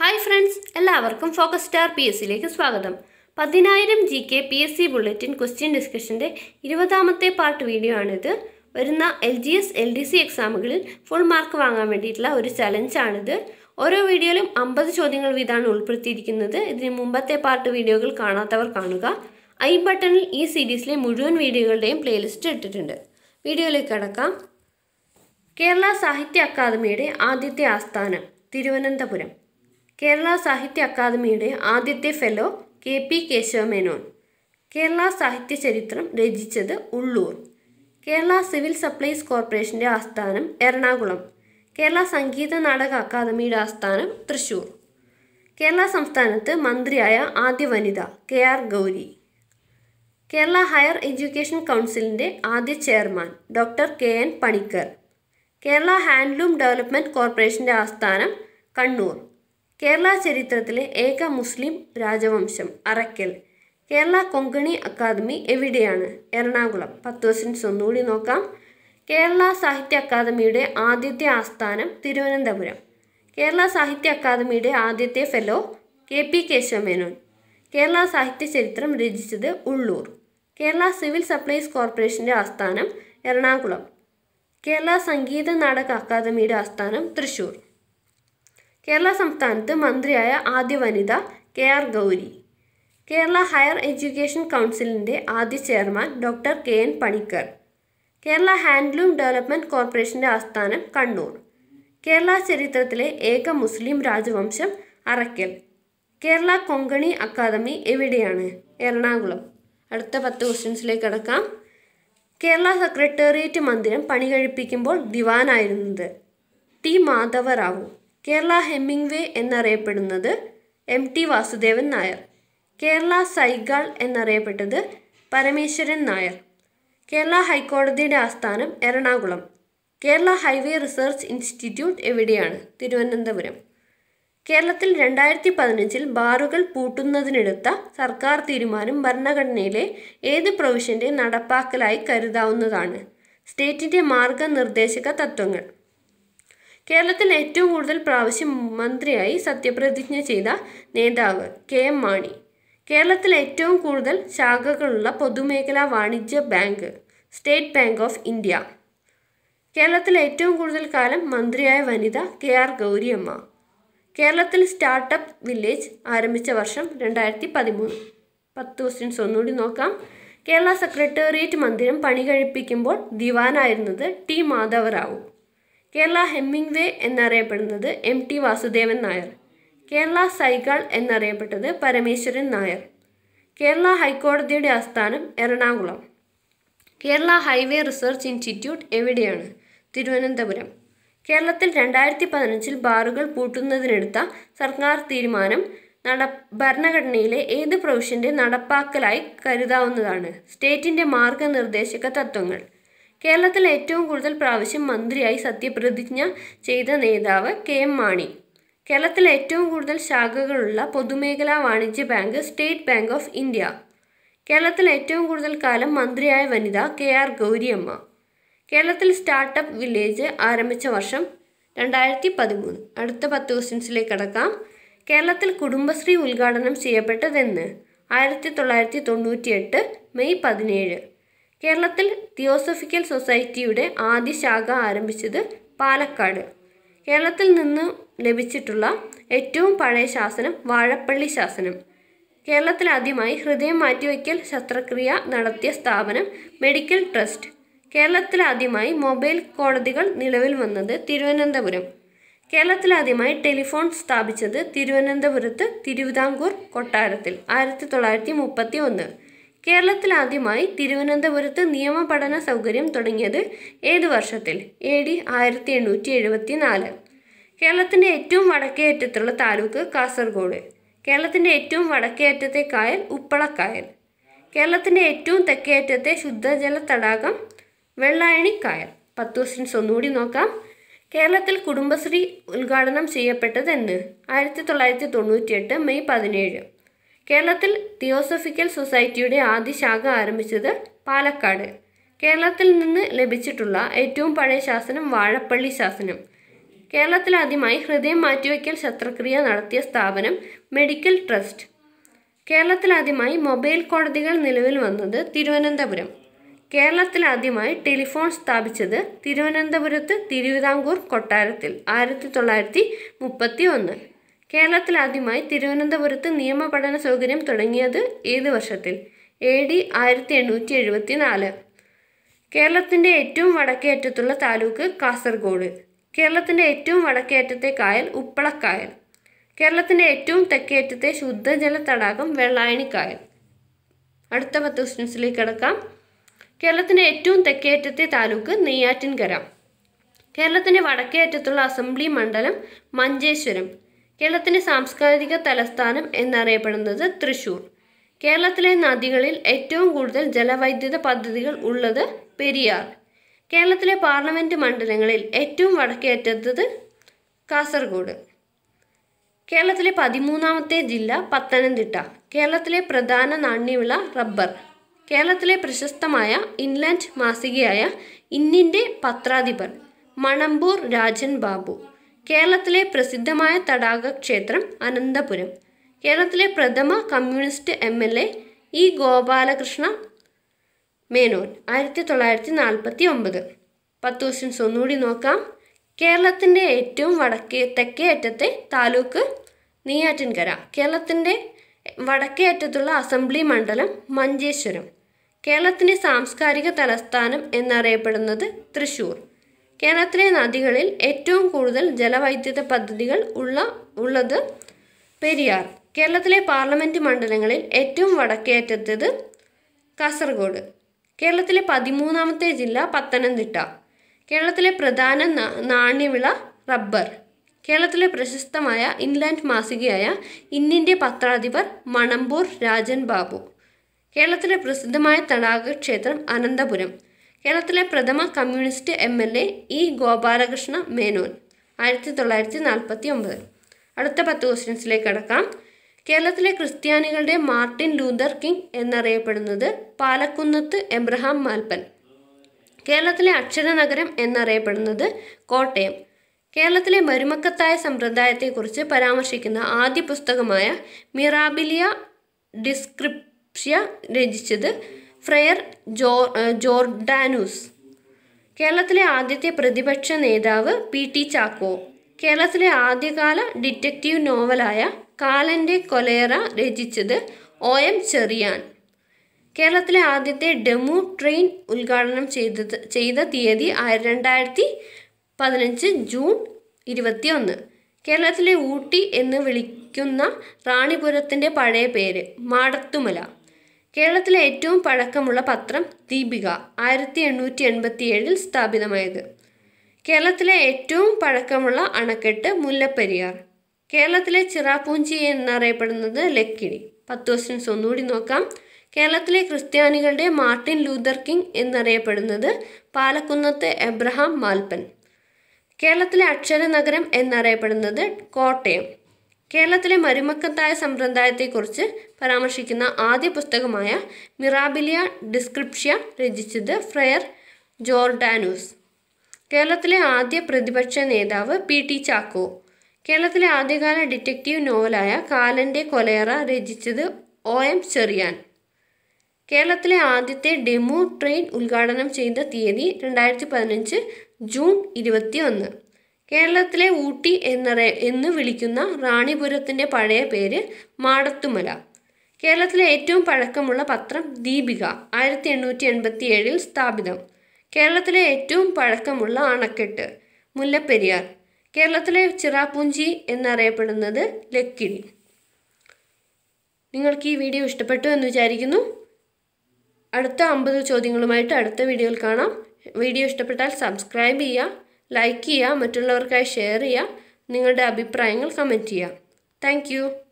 hi friends എല്ലാവർക്കും focus star P S സിയിലേക്ക് സ്വാഗതം പതിനായിരം G K P S C bulletin question ഡിസ്കഷൻ്റെ ഇരുപതാമത്തെ പാർട്ട് വീഡിയോ ആണിത് വരുന്ന L G S L D C എക്സാമുകളിൽ ഫുൾ മാർക്ക് വാങ്ങാൻ വേണ്ടിയിട്ടുള്ള ഒരു ചലഞ്ചാണിത് ഓരോ വീഡിയോയിലും അമ്പത് ചോദ്യങ്ങൾ വീതമാണ് ഉൾപ്പെടുത്തിയിരിക്കുന്നത് ഇതിന് മുമ്പത്തെ പാർട്ട് വീഡിയോകൾ കാണാത്തവർ കാണുക ഐ ബട്ടണിൽ ഈ സീരീസിലെ മുഴുവൻ വീഡിയോകളുടെയും പ്ലേലിസ്റ്റ് ഇട്ടിട്ടുണ്ട് വീഡിയോയിലേക്ക് കടക്കാം കേരള സാഹിത്യ അക്കാദമിയുടെ ആദ്യത്തെ ആസ്ഥാനം തിരുവനന്തപുരം കേരള സാഹിത്യ അക്കാദമിയുടെ ആദ്യത്തെ fellow K P Kesava Menon Kerala Sahitya Charitram രചിച്ചത് ഉള്ളൂർ കേരള സിവിൽ സപ്ലൈസ് കോർപ്പറേഷൻ്റെ ആസ്ഥാനം എറണാകുളം കേരള സംഗീത നാടക അക്കാദമിയുടെ ആസ്ഥാനം തൃശൂർ കേരള സംസ്ഥാനത്ത് മന്ത്രിയായ ആദ്യ വനിത K R Gouri Kerala higher education കൗൺസിലിൻ്റെ ആദ്യ chairman doctor K N Panicker Kerala handloom development കോർപ്പറേഷൻ്റെ ആസ്ഥാനം കണ്ണൂർ കേരള ചരിത്രത്തിലെ ഏക മുസ്ലിം രാജവംശം അറക്കൽ കേരള കൊങ്കണി അക്കാദമി എവിടെയാണ് എറണാകുളം പത്ത് ക്വസ്റ്റ്യൻസ് ഒന്നുകൂടി നോക്കാം കേരള സാഹിത്യ അക്കാദമിയുടെ ആദ്യത്തെ ആസ്ഥാനം തിരുവനന്തപുരം കേരള സാഹിത്യ അക്കാദമിയുടെ ആദ്യത്തെ fellow K P Kesava Menon Kerala Sahitya Charitram രചിച്ചത് ഉള്ളൂർ കേരള സിവിൽ സപ്ലൈസ് കോർപ്പറേഷൻ്റെ ആസ്ഥാനം എറണാകുളം കേരള സംഗീത നാടക അക്കാദമിയുടെ ആസ്ഥാനം തൃശൂർ കേരള സംസ്ഥാനത്ത് മന്ത്രിയായ ആദ്യ വനിത K R Gouri Kerala higher education കൗൺസിലിൻ്റെ ആദ്യ chairman doctor K N Panicker Kerala handloom development കോർപ്പറേഷൻ്റെ ആസ്ഥാനം കണ്ണൂർ കേരള ചരിത്രത്തിലെ ഏക മുസ്ലിം രാജവംശം അറക്കൽ കേരള കൊങ്കണി അക്കാദമി എവിടെയാണ് എറണാകുളം അടുത്ത പത്ത് ക്വസ്റ്റ്യൻസിലേക്ക് കടക്കാം കേരള സെക്രട്ടേറിയറ്റ് മന്ദിരം പണി കഴിപ്പിക്കുമ്പോൾ ദിവാനായിരുന്നത് ടി മാധവ റാവു കേരള ഹെമ്മിങ്വേ എന്നറിയപ്പെടുന്നത് എം ടി വാസുദേവൻ നായർ കേരള സൈഗാൾ എന്നറിയപ്പെട്ടത് പരമേശ്വരൻ നായർ കേരള ഹൈക്കോടതിയുടെ ആസ്ഥാനം Ernakulam Kerala highway research institute എവിടെയാണ് തിരുവനന്തപുരം കേരളത്തിൽ രണ്ടായിരത്തി പതിനഞ്ചിൽ ബാറുകൾ പൂട്ടുന്നതിനെടുത്ത സർക്കാർ തീരുമാനം ഭരണഘടനയിലെ ഏത് പ്രൊവിഷൻ്റെ നടപ്പാക്കലായി കരുതാവുന്നതാണ് സ്റ്റേറ്റിന്റെ മാർഗനിർദ്ദേശക തത്വങ്ങൾ കേരളത്തിൽ ഏറ്റവും കൂടുതൽ പ്രാവശ്യം മന്ത്രിയായി സത്യപ്രതിജ്ഞ ചെയ്ത നേതാവ് കെ എം മാണി കേരളത്തിൽ ഏറ്റവും കൂടുതൽ ശാഖകളുള്ള പൊതുമേഖലാ വാണിജ്യ bank State Bank of India കേരളത്തിൽ ഏറ്റവും കൂടുതൽ കാലം മന്ത്രിയായ വനിത കെ ആർ ഗൗരിയമ്മ കേരളത്തിൽ സ്റ്റാർട്ടപ്പ് വില്ലേജ് ആരംഭിച്ച വർഷം രണ്ടായിരത്തി പതിമൂന്ന് പത്ത് ക്വസ്റ്റ്യൻസ് ഒന്നുകൂടി നോക്കാം കേരള സെക്രട്ടേറിയറ്റ് മന്ദിരം പണി കഴിപ്പിക്കുമ്പോൾ ദിവാനായിരുന്നത് ടി മാധവറാവു കേരള ഹെമ്മിംഗ്വേ എന്നറിയപ്പെടുന്നത് എം ടി വാസുദേവൻ നായർ കേരള സൈഗൾ എന്നറിയപ്പെട്ടത് പരമേശ്വരൻ നായർ കേരള ഹൈക്കോടതിയുടെ ആസ്ഥാനം Ernakulam Kerala highway research institute എവിടെയാണ് തിരുവനന്തപുരം കേരളത്തിൽ രണ്ടായിരത്തി പതിനഞ്ചിൽ ബാറുകൾ പൂട്ടുന്നതിനെടുത്ത സർക്കാർ തീരുമാനം നട ഭരണഘടനയിലെ ഏത് പ്രൊവിഷൻ്റെ നടപ്പാക്കലായി കരുതാവുന്നതാണ് സ്റ്റേറ്റിൻ്റെ മാർഗനിർദ്ദേശക തത്വങ്ങൾ കേരളത്തിൽ ഏറ്റവും കൂടുതൽ പ്രാവശ്യം മന്ത്രിയായി സത്യപ്രതിജ്ഞ ചെയ്ത നേതാവ് കെ എം മാണി കേരളത്തിൽ ഏറ്റവും കൂടുതൽ ശാഖകളുള്ള പൊതുമേഖലാ വാണിജ്യ bank State Bank of India കേരളത്തിൽ ഏറ്റവും കൂടുതൽ കാലം മന്ത്രിയായ വനിത കെ ആർ ഗൗരിയമ്മ കേരളത്തിൽ സ്റ്റാർട്ടപ്പ് വില്ലേജ് ആരംഭിച്ച വർഷം രണ്ടായിരത്തി പതിമൂന്ന് അടുത്ത പത്ത് ക്വസ്റ്റ്യൻസിലേക്ക് കടക്കാം കേരളത്തിൽ കുടുംബശ്രീ ഉദ്ഘാടനം ചെയ്യപ്പെട്ടതെന്ന് ആയിരത്തി തൊള്ളായിരത്തി തൊണ്ണൂറ്റിയെട്ട് മെയ് പതിനേഴ് കേരളത്തിൽ തിയോസഫിക്കൽ സൊസൈറ്റിയുടെ ആദ്യ ശാഖ ആരംഭിച്ചത് പാലക്കാട് കേരളത്തിൽ നിന്ന് ലഭിച്ചിട്ടുള്ള ഏറ്റവും പഴയ ശാസനം വാഴപ്പള്ളി ശാസനം കേരളത്തിൽ ആദ്യമായി ഹൃദയം മാറ്റിവയ്ക്കൽ ശസ്ത്രക്രിയ നടത്തിയ സ്ഥാപനം മെഡിക്കൽ ട്രസ്റ്റ് കേരളത്തിൽ ആദ്യമായി മൊബൈൽ കോടതികൾ നിലവിൽ വന്നത് തിരുവനന്തപുരം കേരളത്തിൽ ആദ്യമായി ടെലിഫോൺ സ്ഥാപിച്ചത് തിരുവനന്തപുരത്ത് തിരുവിതാംകൂർ കൊട്ടാരത്തിൽ ആയിരത്തി തൊള്ളായിരത്തി മുപ്പത്തി ഒന്ന് ആദ്യമായി തിരുവനന്തപുരത്ത് നിയമ പഠന സൗകര്യം തുടങ്ങിയത് ഏത് വർഷത്തിൽ എ ഡി ആയിരത്തി എണ്ണൂറ്റി എഴുപത്തി നാല് കേരളത്തിൻ്റെ ഏറ്റവും വടക്കേ അറ്റത്തുള്ള താലൂക്ക് കാസർഗോഡ് കേരളത്തിൻ്റെ ഏറ്റവും വടക്കേ അറ്റത്തെ കായൽ ഉപ്പളക്കായൽ കേരളത്തിൻ്റെ ഏറ്റവും തെക്കേ അറ്റത്തെ ശുദ്ധജല തടാകം വെള്ളായണി കായൽ പത്ത് ക്വസ്റ്റ്യൻസ് ഒന്നുകൂടി നോക്കാം കേരളത്തിൽ കുടുംബശ്രീ ഉദ്ഘാടനം ചെയ്യപ്പെട്ടത് എന്ന് ആയിരത്തി തൊള്ളായിരത്തി എട്ട് മെയ് പതിനേഴ് കേരളത്തിൽ തിയോസഫിക്കൽ സൊസൈറ്റിയുടെ ആദ്യ ശാഖ ആരംഭിച്ചത് പാലക്കാട് കേരളത്തിൽ നിന്ന് ലഭിച്ചിട്ടുള്ള ഏറ്റവും പഴയ ശാസനം വാഴപ്പള്ളി ശാസനം കേരളത്തിലാദ്യമായി ഹൃദയം മാറ്റിവെക്കൽ ശസ്ത്രക്രിയ നടത്തിയ സ്ഥാപനം മെഡിക്കൽ ട്രസ്റ്റ് കേരളത്തിലാദ്യമായി മൊബൈൽ കോടതികൾ നിലവിൽ വന്നത് തിരുവനന്തപുരം കേരളത്തിലാദ്യമായി ടെലിഫോൺ സ്ഥാപിച്ചത് തിരുവനന്തപുരത്ത് തിരുവിതാംകൂർ കൊട്ടാരത്തിൽ ആയിരത്തി തൊള്ളായിരത്തി മുപ്പത്തി ഒന്ന് കേരളത്തിൽ ആദ്യമായി തിരുവനന്തപുരത്ത് നിയമപഠന സൗകര്യം തുടങ്ങിയത് ഏത് വർഷത്തിൽ എ ഡി ആയിരത്തി എണ്ണൂറ്റി എഴുപത്തി നാല് കേരളത്തിൻ്റെ ഏറ്റവും വടക്കേ അറ്റത്തുള്ള താലൂക്ക് കാസർഗോഡ് കേരളത്തിൻ്റെ ഏറ്റവും വടക്കേ അറ്റത്തെ കായൽ ഉപ്പളക്കായൽ കേരളത്തിൻ്റെ ഏറ്റവും തെക്കേ അറ്റത്തെ ശുദ്ധജല തടാകം വെള്ളായണിക്കായൽ അടുത്ത പത്ത് ക്വസ്റ്റ്യൻസിലേക്ക് കിടക്കാം കേരളത്തിൻ്റെ ഏറ്റവും തെക്കേ അറ്റത്തെ താലൂക്ക് നെയ്യാറ്റിൻകര കേരളത്തിൻ്റെ വടക്കേ അറ്റത്തുള്ള അസംബ്ലി മണ്ഡലം മഞ്ചേശ്വരം കേരളത്തിൻ്റെ സാംസ്കാരിക തലസ്ഥാനം എന്നറിയപ്പെടുന്നത് തൃശൂർ കേരളത്തിലെ നദികളിൽ ഏറ്റവും കൂടുതൽ ജലവൈദ്യുത പദ്ധതികൾ ഉള്ളത് പെരിയാർ കേരളത്തിലെ പാർലമെൻറ്റ് മണ്ഡലങ്ങളിൽ ഏറ്റവും വടക്കേറ്റത് കാസർഗോഡ് കേരളത്തിലെ പതിമൂന്നാമത്തെ ജില്ല പത്തനംതിട്ട കേരളത്തിലെ പ്രധാന നാണ്യവിള റബ്ബർ കേരളത്തിലെ പ്രശസ്തമായ ഇൻലാൻഡ് മാസികയായ ഇന്നിൻ്റെ പത്രാധിപർ മണമ്പൂർ രാജൻ ബാബു കേരളത്തിലെ പ്രസിദ്ധമായ തടാക ക്ഷേത്രം അനന്തപുരം കേരളത്തിലെ പ്രഥമ communist M L A E Gopalakrishna Menon ആയിരത്തി തൊള്ളായിരത്തി നാൽപ്പത്തി ഒമ്പത് പത്ത് ക്വസ്റ്റ്യൻസ് ഒന്നുകൂടി നോക്കാം കേരളത്തിൻ്റെ ഏറ്റവും വടക്കേ തെക്കേ അറ്റത്തെ താലൂക്ക് നെയ്യാറ്റിൻകര കേരളത്തിൻ്റെ വടക്കേ അറ്റത്തുള്ള അസംബ്ലി മണ്ഡലം മഞ്ചേശ്വരം കേരളത്തിൻ്റെ സാംസ്കാരിക തലസ്ഥാനം എന്നറിയപ്പെടുന്നത് തൃശ്ശൂർ കേരളത്തിലെ നദികളിൽ ഏറ്റവും കൂടുതൽ ജലവൈദ്യുത പദ്ധതികൾ ഉള്ള ഉള്ളത് പെരിയാർ കേരളത്തിലെ പാർലമെൻറ്റ് മണ്ഡലങ്ങളിൽ ഏറ്റവും വടക്കേറ്റത്തത് കാസർഗോഡ് കേരളത്തിലെ പതിമൂന്നാമത്തെ ജില്ല പത്തനംതിട്ട കേരളത്തിലെ പ്രധാന നാണ്യവിള റബ്ബർ കേരളത്തിലെ പ്രശസ്തമായ ഇൻലാൻഡ് മാസികയായ ഇന്നിൻ്റെ പത്രാധിപർ മണമ്പൂർ രാജൻ ബാബു കേരളത്തിലെ പ്രസിദ്ധമായ തടാകക്ഷേത്രം അനന്തപുരം കേരളത്തിലെ പ്രഥമ communist M L A E Gopalakrishna Menon ആയിരത്തി തൊള്ളായിരത്തി നാൽപ്പത്തി ഒമ്പത് അടുത്ത പത്ത് ക്വസ്റ്റ്യൻസിലേക്ക് കടക്കാം കേരളത്തിലെ ക്രിസ്ത്യാനികളുടെ മാർട്ടിൻ ലൂതർ കിങ് എന്നറിയപ്പെടുന്നത് പാലക്കുന്നത്ത് എബ്രഹാം മാൽപ്പൻ കേരളത്തിലെ അക്ഷരനഗരം എന്നറിയപ്പെടുന്നത് കോട്ടയം കേരളത്തിലെ മരുമക്കത്തായ സമ്പ്രദായത്തെക്കുറിച്ച് പരാമർശിക്കുന്ന ആദ്യ പുസ്തകമായ മിറാബിലിയ ഡിസ്ക്രിപ്ഷ്യ രചിച്ചത് ഫ്രെയർ ജോ ജോർഡാനൂസ് കേരളത്തിലെ ആദ്യത്തെ പ്രതിപക്ഷ നേതാവ് പി ടി ചാക്കോ കേരളത്തിലെ ആദ്യകാല ഡിറ്റക്റ്റീവ് നോവലായ കാലൻ്റെ കൊലേറ രചിച്ചത് ഒ എം ചെറിയാൻ കേരളത്തിലെ ആദ്യത്തെ ഡെമു ട്രെയിൻ ഉദ്ഘാടനം ചെയ്തത് ചെയ്ത തീയതി രണ്ടായിരത്തി പതിനഞ്ച് ജൂൺ ഇരുപത്തി ഒന്ന് കേരളത്തിലെ ഊട്ടി എന്ന് വിളിക്കുന്ന റാണിപുരത്തിൻ്റെ പഴയ പേര് മാടത്തുമല കേരളത്തിലെ ഏറ്റവും പഴക്കമുള്ള പത്രം ദീപിക ആയിരത്തി എണ്ണൂറ്റി ഏഴിൽ സ്ഥാപിതമായത് കേരളത്തിലെ ഏറ്റവും പഴക്കമുള്ള അണക്കെട്ട് മുല്ലപ്പെരിയാർ കേരളത്തിലെ ചിറാപൂഞ്ചി എന്നറിയപ്പെടുന്നത് ലക്കിടി പത്ത് ക്വസ്റ്റ്യൻസ് ഒന്നുകൂടി നോക്കാം കേരളത്തിലെ ക്രിസ്ത്യാനികളുടെ മാർട്ടിൻ ലൂതർ കിങ് എന്നറിയപ്പെടുന്നത് പാലക്കുന്നത്ത് എബ്രഹാം മാൽപ്പൻ കേരളത്തിലെ അക്ഷരനഗരം എന്നറിയപ്പെടുന്നത് കോട്ടയം കേരളത്തിലെ മരുമക്കത്തായ സമ്പ്രദായത്തെക്കുറിച്ച് പരാമർശിക്കുന്ന ആദ്യ പുസ്തകമായ മിറാബിലിയ ഡിസ്ക്രിപ്ഷ്യ രചിച്ചത് ഫ്രെയർ ജോർഡാനൂസ് കേരളത്തിലെ ആദ്യ പ്രതിപക്ഷ നേതാവ് പി ടി ചാക്കോ കേരളത്തിലെ ആദ്യകാല ഡിറ്റക്റ്റീവ് നോവലായ കാലൻ്റെ കൊലയറ രചിച്ചത് ഒ എം ചെറിയാൻ കേരളത്തിലെ ആദ്യത്തെ ഡെമു ട്രെയിൻ ഉദ്ഘാടനം ചെയ്ത തീയതി രണ്ടായിരത്തി പതിനഞ്ച് ജൂൺ ഇരുപത്തി ഒന്ന് കേരളത്തിലെ ഊട്ടി എന്നറ എന്ന് വിളിക്കുന്ന റാണിപുരത്തിൻ്റെ പഴയ പേര് മാടത്തുമല കേരളത്തിലെ ഏറ്റവും പഴക്കമുള്ള പത്രം ദീപിക ആയിരത്തി എണ്ണൂറ്റി എൺപത്തി ഏഴിൽ സ്ഥാപിതം കേരളത്തിലെ ഏറ്റവും പഴക്കമുള്ള അണക്കെട്ട് മുല്ലപ്പെരിയാർ കേരളത്തിലെ ചിറാപുഞ്ചി എന്നറിയപ്പെടുന്നത് ലക്കിണി നിങ്ങൾക്ക് ഈ വീഡിയോ ഇഷ്ടപ്പെട്ടു എന്ന് വിചാരിക്കുന്നു അടുത്ത അമ്പത് ചോദ്യങ്ങളുമായിട്ട് അടുത്ത വീഡിയോയിൽ കാണാം വീഡിയോ ഇഷ്ടപ്പെട്ടാൽ സബ്സ്ക്രൈബ് ചെയ്യുക ലൈക്ക് ചെയ്യുക മറ്റുള്ളവർക്കായി ഷെയർ ചെയ്യുക നിങ്ങളുടെ അഭിപ്രായങ്ങൾ കമൻറ്റ് ചെയ്യുക താങ്ക്